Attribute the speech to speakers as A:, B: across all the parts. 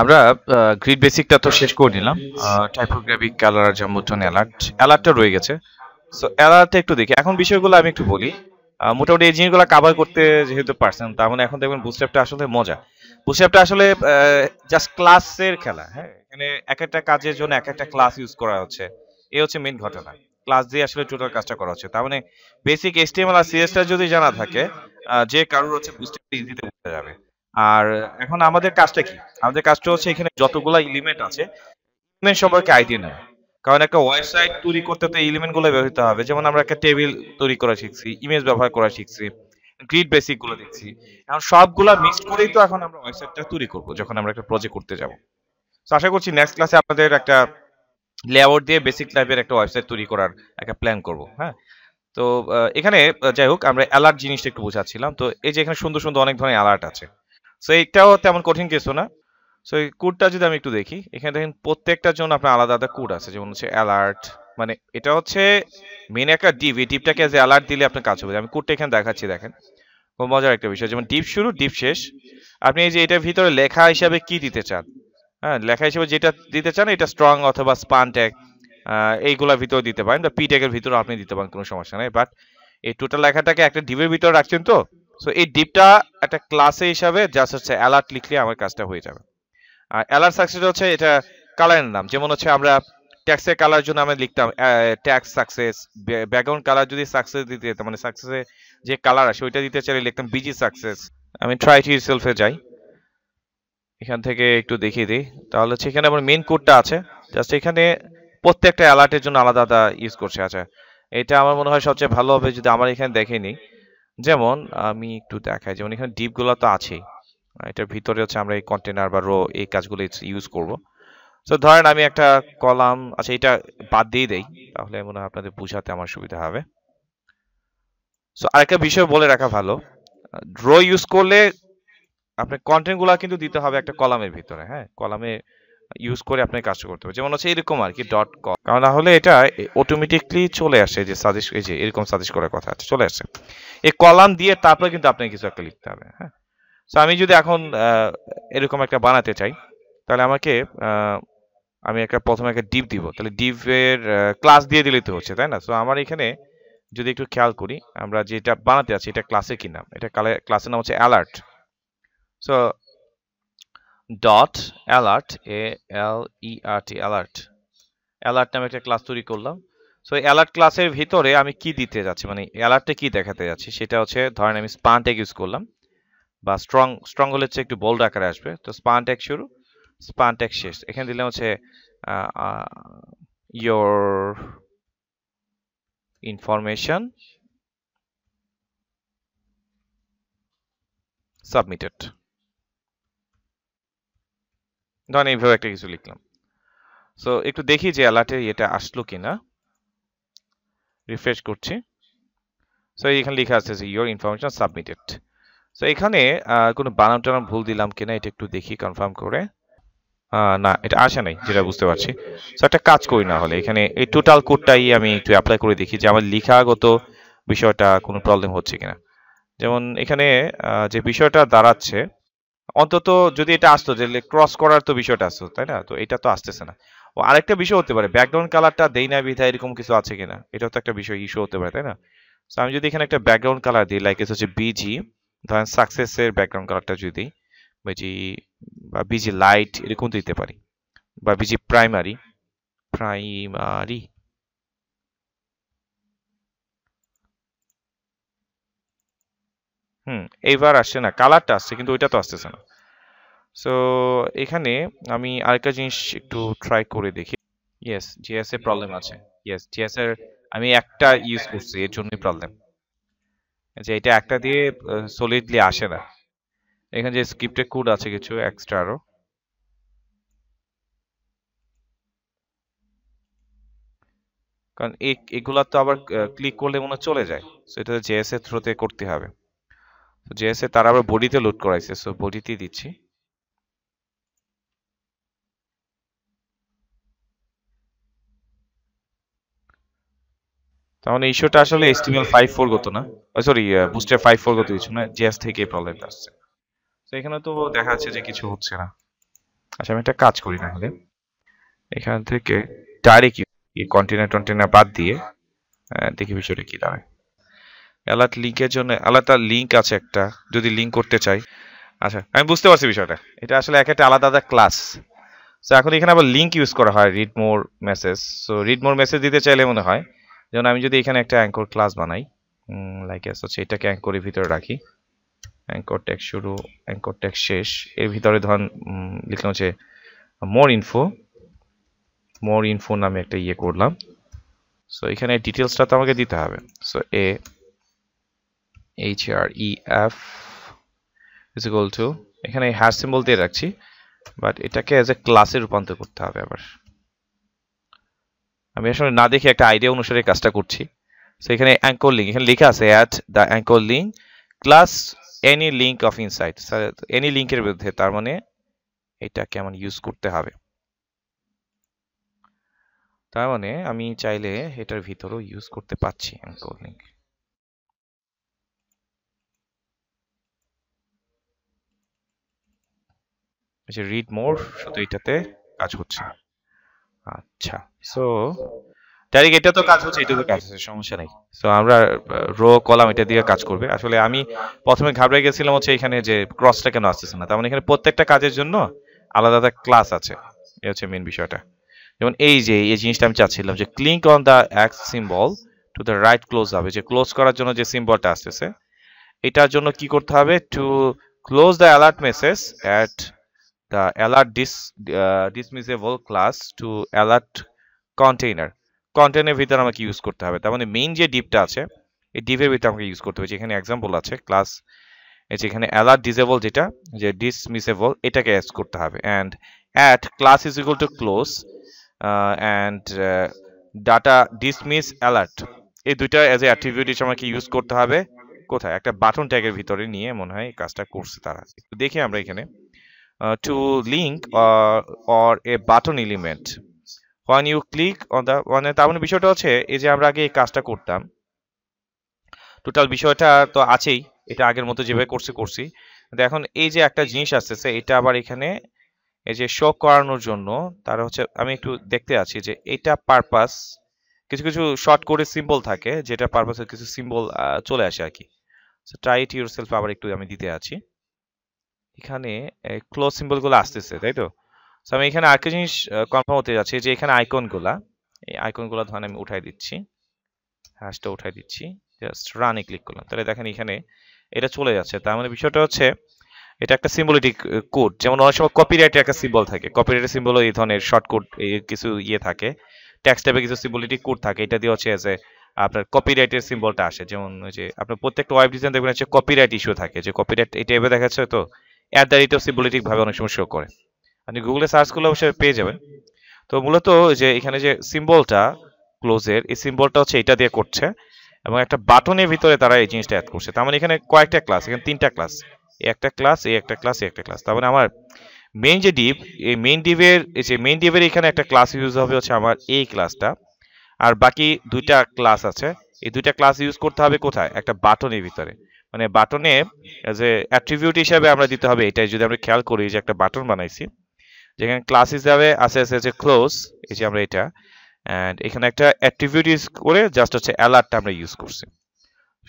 A: আমরা গ্রিড বেসিকটা তো শেষ করে নিলাম টাইপোগ্রাফিক কালার যেমন অ্যালার্ট অ্যালার্টটা রয়ে গেছে সো অ্যালার্টটা একটু দেখি এখন বিষয়গুলো আমি একটু বলি মোটামুটি এই জিনিসগুলো কাভার করতে যেহেতু পারছেন তার মানে এখন দেখবেন বুস্ট্যাপটা আসলে মজা বুস্ট্যাপটা আসলে জাস্ট ক্লাসের খেলা হ্যাঁ এখানে এক একটা কাজের জন্য এক একটা ক্লাস ইউজ করা হচ্ছে এ হচ্ছে মেন ঘটনা ক্লাস দিয়ে আসলে টোটাল কাজটা করা হচ্ছে তার মানে বেসিক এসটিএমএল আর সিএসটা যদি জানা থাকে যে কারোর হচ্ছে বুস্ট্যাপটা ইজিতে বোঝা যাবে আর এখন আমাদের কাজটা কি আমাদের কাজটা হচ্ছে এখানে যতগুলো ইলিমেন্ট আছে এলিমেন্ট সম্পর্কে আইডিয়া নেওয়া কারণ একটা ওয়েবসাইট তৈরি করতে তো এলিমেন্ট গুলো ব্যবহৃত হবে যেমন আমরা একটা টেবিল তৈরি করা শিখছি ইমেজ ব্যবহার করা শিখছি গ্রিড বেসিক গুলো দেখছি এখন সবগুলা মিক্স করেই তো এখন আমরা ওয়েবসাইটটা তৈরি করব যখন আমরা একটা প্রজেক্ট করতে যাব তো আশা করছি নেক্সট ক্লাসে আপনাদের একটা লেআউট দিয়ে বেসিক টাইপের একটা ওয়েবসাইট তৈরি করার একটা প্ল্যান করব হ্যাঁ তো এখানে যাই হোক আমরা অ্যালার্ট জিনিসটা একটু বোঝাচ্ছিলাম তো এই যে এখানে সুন্দর সুন্দর অনেক ধরনের অ্যালার্ট আছে সো এইটাও তেমন কঠিন কিছু না সো এই কুডটা যদি আমি একটু দেখি এখানে দেখেন প্রত্যেকটার জন্য আপনার আলাদা আলাদা কুড আছে যেমন হচ্ছে অ্যালার্ট মানে এটা হচ্ছে মেন একটা ডিপ এই ডিপটাকে যে অ্যালার্ট দিলে আপনার কাজ হবে আমি কুডটা এখানে দেখাচ্ছি দেখেন খুব মজার একটা বিষয় যেমন ডিপ শুরু ডিপ শেষ আপনি এই যে এটার ভিতরে লেখা হিসাবে কি দিতে চান হ্যাঁ লেখা হিসেবে যেটা দিতে চান এটা স্ট্রং অথবা স্পান ট্যাগ এইগুলোর ভিতরে দিতে পারেন বা পি ট্যাগের ভিতরে আপনি দিতে পারেন কোনো সমস্যা নেই বাট এই টোটাল লেখাটাকে একটা ডিপের ভিতরে রাখছেন তো সো এই ডিপটা একটা ক্লাসে হিসাবে জাস্ট হচ্ছে অ্যালার্ট লিখলে আমার কাজটা হয়ে যাবে আর অ্যালার্ট সাকসেস হচ্ছে এটা কালারের নাম যেমন হচ্ছে আমরা ট্যাক্সের কালার জন্য আমরা লিখতাম ট্যাক্স সাকসেস ব্যাকগ্রাউন্ড কালার যদি সাকসেস দিতে যেতাম মানে সাকসেসে যে কালার আসে ওইটা দিতে চাইলে লিখতাম বিজি সাকসেস আমি ট্রাই টু সেলফে যাই এখান থেকে একটু দেখিয়ে দিই তাহলে হচ্ছে এখানে আমার মেন কোডটা আছে জাস্ট এখানে প্রত্যেকটা অ্যালার্টের জন্য আলাদা আলাদা ইউজ করছে আচ্ছা এটা আমার মনে হয় সবচেয়ে ভালো হবে যদি আমার এখানে দেখেনি যেমন আমি একটু দেখাই যেমন এখানে ডিপগুলো তো আছেই এটার ভিতরে হচ্ছে আমরা এই কন্টেনার বা রো এই কাজগুলো ইউজ করব তো ধরেন আমি একটা কলাম আচ্ছা এটা বাদ দিয়ে দেই তাহলে মনে হয় আপনাদের বুঝাতে আমার সুবিধা হবে সো আরেকটা বিষয় বলে রাখা ভালো ড্র ইউজ করলে আপনার কন্টেন্টগুলো কিন্তু দিতে হবে একটা কলামের ভিতরে হ্যাঁ কলামে ইউজ করে আপনি কাজ করতে হবে যেমন হচ্ছে এরকম আর কি ডট কম কারণ হলে এটা অটোমেটিকলি চলে আসে যে সাজেস্ট এই যে এরকম সাজেস্ট করার কথা আছে আচ্ছা চলে আসে এই কলাম দিয়ে তারপরে কিন্তু আপনাকে কিছু একটা লিখতে হবে হ্যাঁ সো আমি যদি এখন এরকম একটা বানাতে চাই তাহলে আমাকে আমি একটা প্রথমে একটা ডিপ দিব তাহলে ডিপের ক্লাস দিয়ে দিলে তো হচ্ছে তাই না সো আমার এখানে যদি একটু খেয়াল করি আমরা যেটা বানাতে আছি এটা ক্লাসে কি নাম এটা ক্লাসের নাম হচ্ছে alert so dot alert A L E R T alert alert নামে একটা ক্লাস তৈরি করলাম সো অ্যালার্ট ক্লাসের ভিতরে আমি কি দিতে যাচ্ছি মানে অ্যালার্টে কি দেখাতে যাচ্ছি সেটা হচ্ছে ধরেন আমি স্পান ট্যাগ ইউজ করলাম বা স্ট্রং স্ট্রং হলে হচ্ছে একটু বোল্ড আকারে আসবে তো স্পান ট্যাগ শুরু স্পান ট্যাগ শেষ এখানে দিলাম হচ্ছে ইয়োর ইনফরমেশন সাবমিটেড ধরেন এইভাবে একটা কিছু লিখলাম সো একটু দেখি যে অ্যালার্টে এটা আসলো কিনা রিফ্রেশ করছি সো এখানে লেখা আছে যে ইউর ইনফরমেশন সাবমিটেড সো এখানে কোনো বানান টানাম ভুল দিলাম কিনা এটা একটু দেখি কনফার্ম করে না এটা আসে নাই যেটা বুঝতে পারছি সো একটা কাজ করি না হলে এখানে এই টোটাল কোডটাই আমি একটু অ্যাপ্লাই করে দেখি যে আমার লেখাগত বিষয়টা কোনো প্রবলেম হচ্ছে কিনা যেমন এখানে যে বিষয়টা দাঁড়াচ্ছে অন্তত যদি এটা আসতো যে ক্রস করার তো বিষয়টা আসতো তাই না তো এটা তো আসতেছে না ও আরেকটা বিষয় হতে পারে ব্যাকগ্রাউন্ড কালারটা দেই না বিধা এরকম কিছু আছে কিনা এটাও তো একটা বিষয় ইস্যু হতে পারে তাই না সো আমি যদি এখানে একটা ব্যাকগ্রাউন্ড কালার দিই লাইক হচ্ছে বিজি ধরেন সাকসেসের ব্যাকগ্রাউন্ড কালারটা যদি বিজি বা বিজি লাইট এরকম দিতে পারি বা বিজি প্রাইমারি প্রাইমারি হুম এইবার আসছে না কালারটা আসছে কিন্তু ওইটা তো আসতেছে না সো এখানে আমি আরেকটা জিনিস একটু ট্রাই করে দেখি ইয়েস জিএস এ প্রবলেম আছে ইয়েস জিএস এর আমি একটা ইউজ করছি এর জন্যই প্রবলেম আচ্ছা এটা একটা দিয়ে সলিডলি আসে না এখানে যে স্ক্রিপ্টে কোড আছে কিছু এক্সট্রা আরো কারণ এগুলা তো আবার ক্লিক করলে মনে চলে যায় সো এটা জেএস এর থ্রুতে করতে হবে তো জেএসএ তারা আবার বডিতে লোড করাইছে সো বডিতে দিচ্ছি তাহলে মানে ইস্যুটা আসলে এসটিএমএল ফাইভ ফোর গত না সরি বুস্টার ফাইভ ফোর গত ইস্যু না জিএস থেকে প্রবলেম আসছে সো এখানে তো দেখা যাচ্ছে যে কিছু হচ্ছে না আচ্ছা আমি একটা কাজ করি তাহলে এখান থেকে ডাইরেক্ট কন্টেইনার কন্টেইনার বাদ দিয়ে দেখি বিষয়টা কি দাঁড়ায় অ্যালার্ট লিঙ্কের জন্য আলাদা লিঙ্ক আছে একটা যদি লিঙ্ক করতে চাই আচ্ছা আমি বুঝতে পারছি বিষয়টা এটা আসলে এক একটা আলাদা আলাদা ক্লাস সো এখন এখানে আবার লিঙ্ক ইউজ করা হয় read more message so read more message দিতে চাইলে মনে হয় যেমন আমি যদি এখানে একটা অ্যাঙ্কর ক্লাস বানাই লাইক এস হচ্ছে এটাকে অ্যাঙ্করের ভিতরে রাখি অ্যাঙ্কর ট্যাগ শুরু অ্যাঙ্কর ট্যাগ শেষ এর ভিতরে ধরেন লিখলাম হচ্ছে মোর ইনফো মোর ইনফো নামে একটা ইয়ে করলাম সো এখানে ডিটেলসটা তো আমাকে দিতে হবে so a href is equal to এখানে হ্যাশ সিম্বল দিয়ে রাখছি বাট এটাকে অ্যাজ এ ক্লাসে রূপান্তর করতে হবে আবার আমি আসলে না দেখে একটা আইডিয়া অনুসারে কাজটা করছি সো এখানে অ্যাঙ্কর লিঙ্ক এখানে লেখা আছে at the anchor link class any link of inside any লিঙ্কের বিরুদ্ধে তার মানে এটা কেমন ইউজ করতে হবে তার মানে আমি চাইলে এটার ভিতরেও ইউজ করতে পারছি অ্যাঙ্কর লিঙ্ক যে রিড মোর শুধু এটাতে কাজ হচ্ছে আচ্ছা সো ডাইরেক্ট এটা তো কাজ হচ্ছে এটা তো কাজ হচ্ছে সমস্যা নাই সো আমরা রো কলাম এটা দিয়ে কাজ করবে আসলে আমি প্রথমে ঘাবড়ে গেছিলাম হচ্ছে এখানে যে ক্রসটা কেন আসতেছে না তার মানে এখানে প্রত্যেকটা কাজের জন্য আলাদা আলাদা ক্লাস আছে এ হচ্ছে মেন বিষয়টা যেমন এই যে এই জিনিসটা আমি চাচ্ছিলাম যে click on the X symbol to the right close হবে যে ক্লোজ করার জন্য যে সিম্বলটা আসতেছে এটার জন্য কি করতে হবে to close the alert message at the alert dis, uh, dismissible class to alert container কন্টেনের ভিতরে আমাকে ইউজ করতে হবে তার মানে মেইন যে ডিপটা আছে এই ডিপের ভিতর আমাকে ইউজ করতে হবে যেখানে এক্সাম্পল আছে ক্লাস এই যেখানে অ্যালার্ট ডিসেবল যেটা যে ডিসমিসেবল এটাকে অ্যাড করতে হবে and at class is equal to close and data dismiss alert এই দুইটা অ্যাজ এ অ্যাট্রিবিউট আমাকে ইউজ করতে হবে কোথায় একটা বাটন ট্যাগের ভিতরে নিয়ে মনে হয় কাজটা করছে তারা দেখি আমরা এখানে uh, to link or, uh, or a button element when you click on the মানে তার মানে বিষয়টা হচ্ছে এই যে আমরা আগে এই কাজটা করতাম টোটাল বিষয়টা তো আছেই এটা আগের মতো যেভাবে করছি করছি এখন এই যে একটা জিনিস আসছে এটা আবার এখানে এই যে শো করানোর জন্য তারা হচ্ছে আমি একটু দেখতে আছি যে এটা পারপাস কিছু কিছু শর্ট করে সিম্বল থাকে যেটা পারপাসের কিছু সিম্বল চলে আসে আর কি so try it yourself আবার একটু আমি দিতে আছি এখানে ক্লোজ সিম্বলগুলো আসতেছে তাই তো আমি এখানে আর জিনিস কনফার্ম হতে যাচ্ছি যে এখানে আইকনগুলা এই আইকনগুলো ধরেন আমি উঠাই দিচ্ছি হ্যাশটা উঠাই দিচ্ছি জাস্ট রানে ক্লিক করলাম তাহলে দেখেন এখানে এটা চলে যাচ্ছে তার মানে বিষয়টা হচ্ছে এটা একটা সিম্বলিটিক কোড যেমন অনেক সময় কপিরাইটের একটা সিম্বল থাকে কপিরাইটের সিম্বলও এই ধরনের শর্ট কোড এই কিছু ইয়ে থাকে ট্যাক্স টাইপের কিছু সিম্বলিটিক কোড থাকে এটা দিয়ে হচ্ছে যে এ আপনার কপিরাইটের সিম্বলটা আসে যেমন ওই যে আপনার প্রত্যেকটা ওয়েব ডিজাইন দেখবেন হচ্ছে কপিরাইট ইস্যু থাকে যে কপিরাইট এটা টাইপে দেখাচ্ছে তো অ্যাট দ্য রেট অফ সিম্বলিটিকভাবে অনেক সময় শো করে আপনি গুগলে সার্চ করলে অবশ্যই পেয়ে যাবেন তো মূলত যে এখানে যে সিম্বলটা ক্লোজের এই সিম্বলটা হচ্ছে এটা দিয়ে করছে এবং একটা বাটনের ভিতরে তারা এই জিনিসটা অ্যাড করছে তার মানে এখানে কয়েকটা ক্লাস এখানে তিনটা ক্লাস এই একটা ক্লাস এই একটা ক্লাস এই একটা ক্লাস তার মানে আমার মেইন যে ডিপ এই মেইন ডিপের এই যে মেইন ডিপের এখানে একটা ক্লাস ইউজ হবে হচ্ছে আমার এই ক্লাসটা আর বাকি দুইটা ক্লাস আছে এই দুইটা ক্লাস ইউজ করতে হবে কোথায় একটা বাটনের ভিতরে মানে বাটনে যে অ্যাট্রিবিউট হিসাবে আমরা দিতে হবে এটাই যদি আমরা খেয়াল করি যে একটা বাটন বানাইছি যেখানে ক্লাস হিসাবে আছে আছে যে ক্লোজ এই যে আমরা এটা অ্যান্ড এখানে একটা অ্যাট্রিবিউট ইউজ করে জাস্ট হচ্ছে অ্যালার্টটা আমরা ইউজ করছি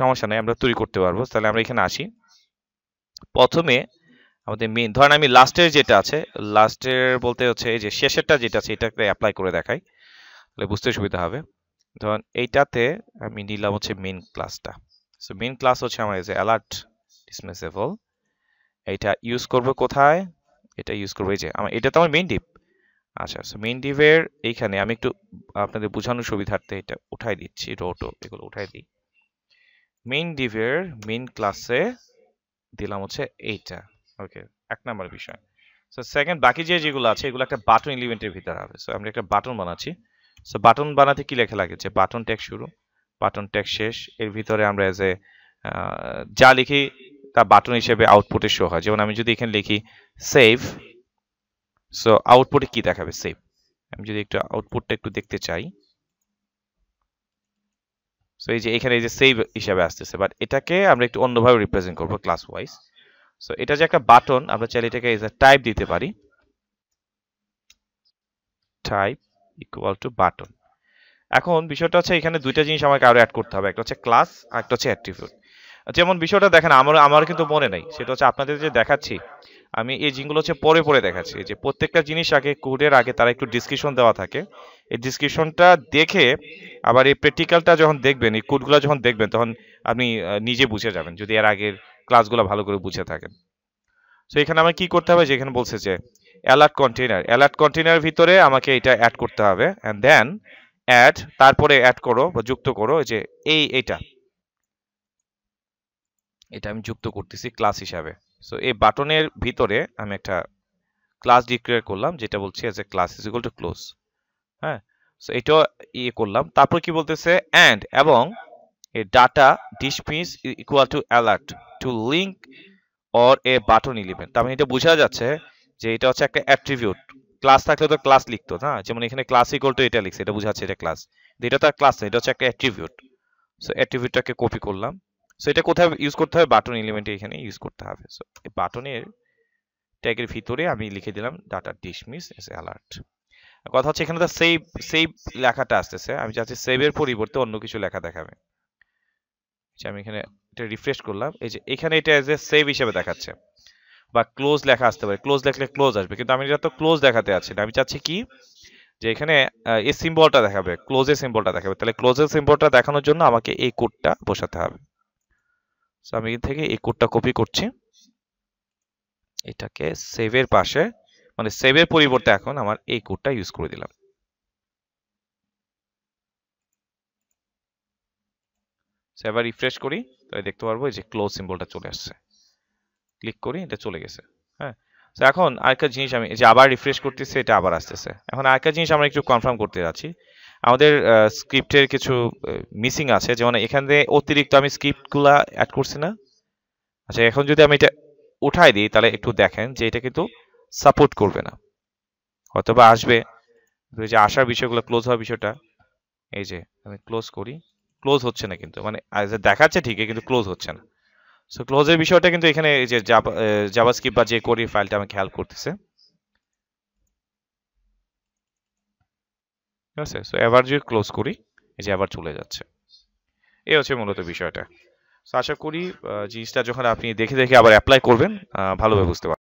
A: সমস্যা নেই আমরা তৈরি করতে পারবো তাহলে আমরা এখানে আসি প্রথমে আমাদের মেন ধরেন আমি লাস্টের যেটা আছে লাস্টের বলতে হচ্ছে এই যে শেষেরটা যেটা আছে এটাকে অ্যাপ্লাই করে দেখাই তাহলে বুঝতে সুবিধা হবে ধরেন এইটাতে আমি নিলাম হচ্ছে মেন ক্লাসটা সো মেন ক্লাস হচ্ছে আমার যে অ্যালার্ট ডিসমিসেবল এটা ইউজ করবে কোথায় এটা ইউজ করবো এই যে আমার এটা তো আমার মেন ডিপ আচ্ছা সো মেইন ডিপের এইখানে আমি একটু আপনাদের বোঝানোর সুবিধার্থে এটা উঠাই দিচ্ছি রোটো এগুলো উঠাই দিই মেন ডিপের মেন ক্লাসে দিলাম হচ্ছে এইটা ওকে এক নাম্বার বিষয় সো সেকেন্ড বাকি যে যেগুলো আছে এগুলো একটা বাটন এলিমেন্টের ভিতরে হবে সো আমরা একটা বাটন বানাচ্ছি সো বাটন বানাতে কি লেখা লাগে যে বাটন ট্যাগ শুরু বাটন ট্যাক শেষ এর ভিতরে আমরা এজ এ যা লিখি তা বাটন হিসেবে আউটপুটে শো হয় যেমন আমি যদি এখানে লিখি সেভ সো আউটপুটে কি দেখাবে সেভ আমি যদি একটু আউটপুটটা একটু দেখতে চাই সো এই যে এখানে এই যে সেভ হিসাবে আসতেছে বাট এটাকে আমরা একটু অন্যভাবে রিপ্রেজেন্ট করব ক্লাস ওয়াইজ সো এটা যে একটা বাটন আমরা চাইলে এটাকে এজ এ টাইপ দিতে পারি টাইপ ইকুয়াল টু বাটন এখন বিষয়টা হচ্ছে এখানে দুইটা জিনিস আমাকে আরো অ্যাড করতে হবে একটা হচ্ছে ক্লাস আর একটা হচ্ছে অ্যাট্রিবিউট যেমন বিষয়টা দেখেন আমার আমার কিন্তু মনে নাই সেটা হচ্ছে আপনাদের যে দেখাচ্ছি আমি এই জিনিসগুলো হচ্ছে পরে পরে দেখাচ্ছি যে প্রত্যেকটা জিনিস আগে কোডের আগে তারা একটু ডিসক্রিপশন দেওয়া থাকে এই ডিসক্রিপশনটা দেখে আবার এই প্র্যাকটিক্যালটা যখন দেখবেন এই কোডগুলো যখন দেখবেন তখন আপনি নিজে বুঝে যাবেন যদি এর আগের ক্লাসগুলো ভালো করে বুঝে থাকেন সো এখানে আমার কি করতে হবে যেখানে বলছে যে অ্যালার্ট কন্টেনার অ্যালার্ট কন্টেনার ভিতরে আমাকে এটা অ্যাড করতে হবে অ্যান্ড দেন অ্যাড তারপরে অ্যাড করো বা যুক্ত করো যে এই এটা এটা আমি যুক্ত করতেছি ক্লাস হিসাবে সো এই বাটনের ভিতরে আমি একটা ক্লাস ডিক্লেয়ার করলাম যেটা বলছি as a class is equal to close হ্যাঁ সো এটা ইয়ে করলাম তারপর কি বলতেছে অ্যান্ড এবং a data dismiss equal to alert to link or a button element তার মানে এটা বোঝা যাচ্ছে যে এটা হচ্ছে একটা অ্যাট্রিবিউট ক্লাস থাকলে তো ক্লাস লিখতো না যেমন এখানে ক্লাস ইকুয়াল টু এটা লিখছে এটা বোঝাচ্ছে এটা ক্লাস এটা তো ক্লাস না এটা হচ্ছে একটা অ্যাট্রিবিউট সো অ্যাট্রিবিউটটাকে কপি করলাম সো এটা কোথায় ইউজ করতে হবে বাটন এলিমেন্টে এখানে ইউজ করতে হবে সো এই বাটনের ট্যাগের ভিতরে আমি লিখে দিলাম ডাটা ডিসমিস এস অ্যালার্ট কথা হচ্ছে এখানে তো সেভ সেভ লেখাটা আসতেছে আমি চাচ্ছি সেভের পরিবর্তে অন্য কিছু লেখা দেখাবে আচ্ছা, আমি এখানে এটা রিফ্রেশ করলাম এই যে এখানে এটা এজ এ সেভ হিসেবে দেখাচ্ছে বা ক্লোজ লেখা আসতে পারে ক্লোজ লেখলে ক্লোজ আসবে কিন্তু আমি এটা তো ক্লোজ দেখাতে আছি না আমি চাচ্ছি কি যে এখানে এই সিম্বলটা দেখাবে ক্লোজের সিম্বলটা দেখাবে তাহলে ক্লোজের সিম্বলটা দেখানোর জন্য আমাকে এই কোডটা বসাতে হবে সো আমি এখান থেকে এই কোডটা কপি করছি এটাকে সেভের পাশে মানে সেভের পরিবর্তে এখন আমার এই কোডটা ইউজ করে দিলাম সেবার রিফ্রেশ করি তাহলে দেখতে পারবো যে ক্লোজ সিম্বলটা চলে আসছে ক্লিক করি এটা চলে গেছে হ্যাঁ তো এখন আরেকটা জিনিস আমি যে আবার রিফ্রেশ করতেছি এটা আবার আসতেছে এখন আরেকটা জিনিস আমরা একটু কনফার্ম করতে যাচ্ছি আমাদের স্ক্রিপ্টের কিছু মিসিং আছে যেমন এখান থেকে অতিরিক্ত আমি স্ক্রিপ্টগুলা অ্যাড করছি না আচ্ছা এখন যদি আমি এটা উঠাই দিই তাহলে একটু দেখেন যে এটা কিন্তু সাপোর্ট করবে না বা আসবে যে আসার বিষয়গুলো ক্লোজ হওয়ার বিষয়টা এই যে আমি ক্লোজ করি ক্লোজ হচ্ছে না কিন্তু মানে দেখাচ্ছে ঠিকই কিন্তু ক্লোজ হচ্ছে না সো ক্লোজের বিষয়টা কিন্তু এখানে এই যে জাভাস্ক্রিপ্ট বা যে কোডি ফাইলটা আমি খেয়াল করতেছে ঠিক আছে সো এবার যদি ক্লোজ করি এই যে আবার চলে যাচ্ছে এ হচ্ছে মূলত বিষয়টা আশা করি জিনিসটা যখন আপনি দেখে দেখে আবার অ্যাপ্লাই করবেন ভালোভাবে বুঝতে পারবেন